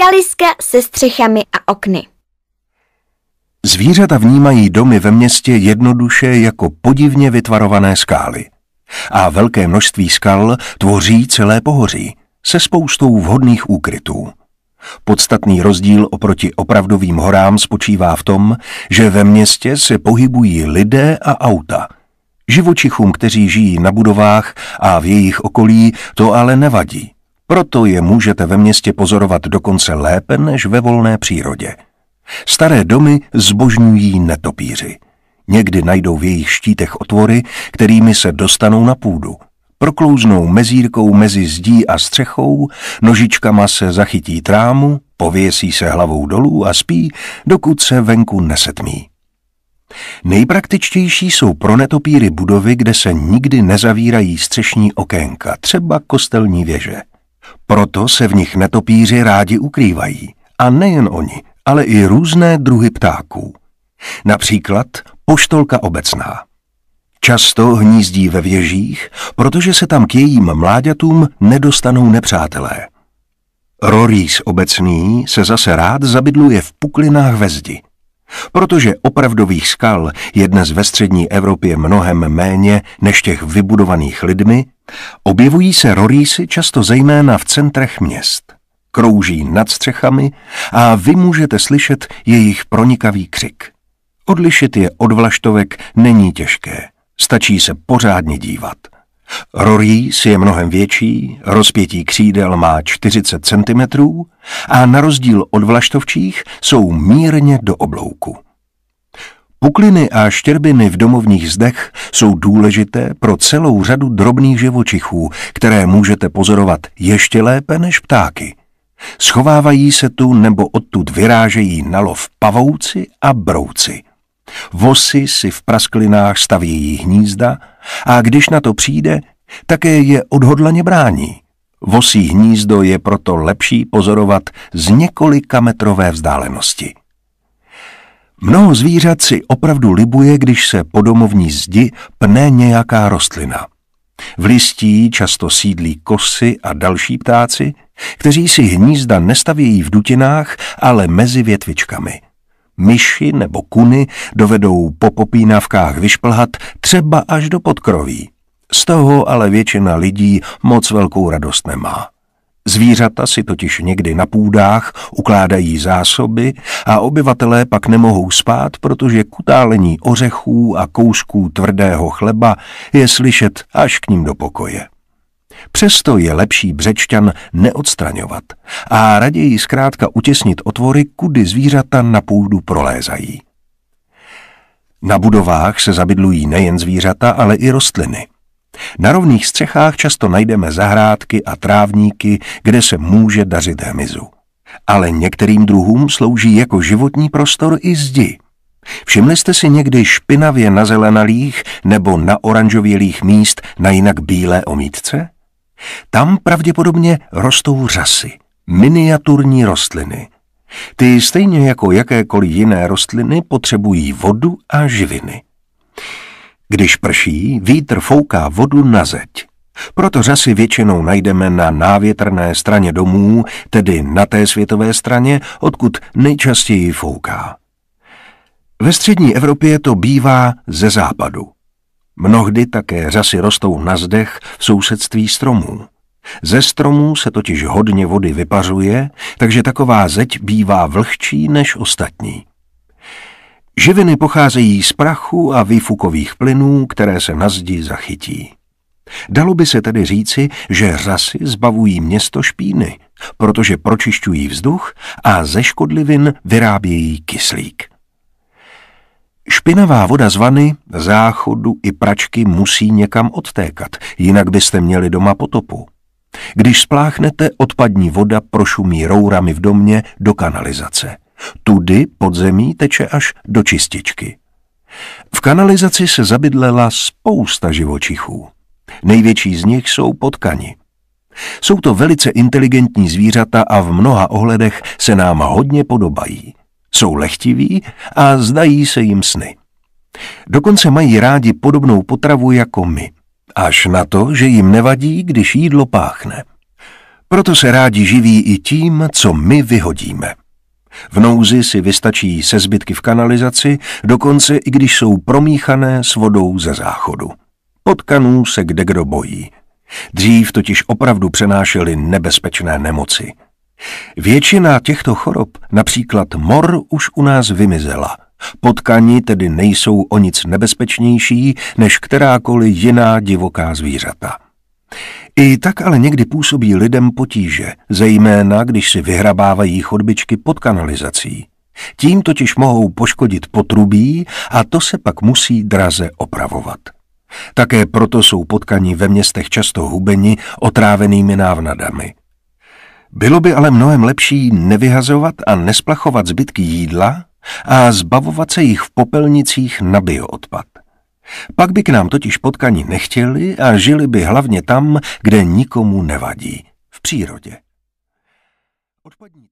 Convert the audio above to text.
Skaliska se střechami a okny. Zvířata vnímají domy ve městě jednoduše jako podivně vytvarované skály. A velké množství skal tvoří celé pohoří se spoustou vhodných úkrytů. Podstatný rozdíl oproti opravdovým horám spočívá v tom, že ve městě se pohybují lidé a auta. Živočichům, kteří žijí na budovách a v jejich okolí, to ale nevadí. Proto je můžete ve městě pozorovat dokonce lépe než ve volné přírodě. Staré domy zbožňují netopíři. Někdy najdou v jejich štítech otvory, kterými se dostanou na půdu. Proklouznou mezírkou mezi zdí a střechou, nožičkama se zachytí trámu, pověsí se hlavou dolů a spí, dokud se venku nesetmí. Nejpraktičtější jsou pro netopíry budovy, kde se nikdy nezavírají střešní okénka, třeba kostelní věže. Proto se v nich netopíři rádi ukrývají. A nejen oni, ale i různé druhy ptáků. Například poštolka obecná. Často hnízdí ve věžích, protože se tam k jejím mláďatům nedostanou nepřátelé. Rorís obecný se zase rád zabydluje v puklinách ve zdi. Protože opravdových skal je dnes ve střední Evropě mnohem méně než těch vybudovaných lidmi, Objevují se rorísy často zejména v centrech měst. Krouží nad střechami a vy můžete slyšet jejich pronikavý křik. Odlišit je od vlaštovek není těžké, stačí se pořádně dívat. Rorýs je mnohem větší, rozpětí křídel má 40 cm a na rozdíl od vlaštovčích jsou mírně do oblouku. Pukliny a štěrbiny v domovních zdech jsou důležité pro celou řadu drobných živočichů, které můžete pozorovat ještě lépe než ptáky. Schovávají se tu nebo odtud vyrážejí na lov pavouci a brouci. Vosy si v prasklinách stavějí hnízda a když na to přijde, také je odhodlaně brání. Vosí hnízdo je proto lepší pozorovat z několika metrové vzdálenosti. Mnoho zvířat si opravdu libuje, když se po domovní zdi pne nějaká rostlina. V listí často sídlí kosy a další ptáci, kteří si hnízda nestavějí v dutinách, ale mezi větvičkami. Myši nebo kuny dovedou po popínavkách vyšplhat třeba až do podkroví. Z toho ale většina lidí moc velkou radost nemá. Zvířata si totiž někdy na půdách ukládají zásoby a obyvatelé pak nemohou spát, protože kutálení ořechů a kousků tvrdého chleba je slyšet až k ním do pokoje. Přesto je lepší břečťan neodstraňovat a raději zkrátka utěsnit otvory, kudy zvířata na půdu prolézají. Na budovách se zabydlují nejen zvířata, ale i rostliny – na rovných střechách často najdeme zahrádky a trávníky, kde se může dařit hmyzu. Ale některým druhům slouží jako životní prostor i zdi. Všimli jste si někdy špinavě na zelenalých nebo na oranžovělých míst na jinak bílé omítce? Tam pravděpodobně rostou řasy, miniaturní rostliny. Ty stejně jako jakékoliv jiné rostliny potřebují vodu a živiny. Když prší, vítr fouká vodu na zeď. Proto řasy většinou najdeme na návětrné straně domů, tedy na té světové straně, odkud nejčastěji fouká. Ve střední Evropě to bývá ze západu. Mnohdy také řasy rostou na zdech v sousedství stromů. Ze stromů se totiž hodně vody vypařuje, takže taková zeď bývá vlhčí než ostatní. Živiny pocházejí z prachu a výfukových plynů, které se na zdi zachytí. Dalo by se tedy říci, že řasy zbavují město špíny, protože pročišťují vzduch a ze škodlivin vyrábějí kyslík. Špinavá voda z vany, záchodu i pračky musí někam odtékat, jinak byste měli doma potopu. Když spláchnete, odpadní voda prošumí rourami v domě do kanalizace. Tudy pod zemí teče až do čističky. V kanalizaci se zabydlela spousta živočichů. Největší z nich jsou potkani. Jsou to velice inteligentní zvířata a v mnoha ohledech se nám hodně podobají. Jsou lechtiví a zdají se jim sny. Dokonce mají rádi podobnou potravu jako my, až na to, že jim nevadí, když jídlo páchne. Proto se rádi živí i tím, co my vyhodíme. V nouzi si vystačí se zbytky v kanalizaci, dokonce i když jsou promíchané s vodou ze záchodu. Potkanů se kde kdo bojí. Dřív totiž opravdu přenášely nebezpečné nemoci. Většina těchto chorob, například mor, už u nás vymizela. Potkani tedy nejsou o nic nebezpečnější než kterákoliv jiná divoká zvířata. I tak ale někdy působí lidem potíže, zejména když si vyhrabávají chodbičky pod kanalizací. Tím totiž mohou poškodit potrubí a to se pak musí draze opravovat. Také proto jsou potkani ve městech často hubeni otrávenými návnadami. Bylo by ale mnohem lepší nevyhazovat a nesplachovat zbytky jídla a zbavovat se jich v popelnicích na bioodpad. Pak by k nám totiž potkani nechtěli a žili by hlavně tam, kde nikomu nevadí, v přírodě. Odpadní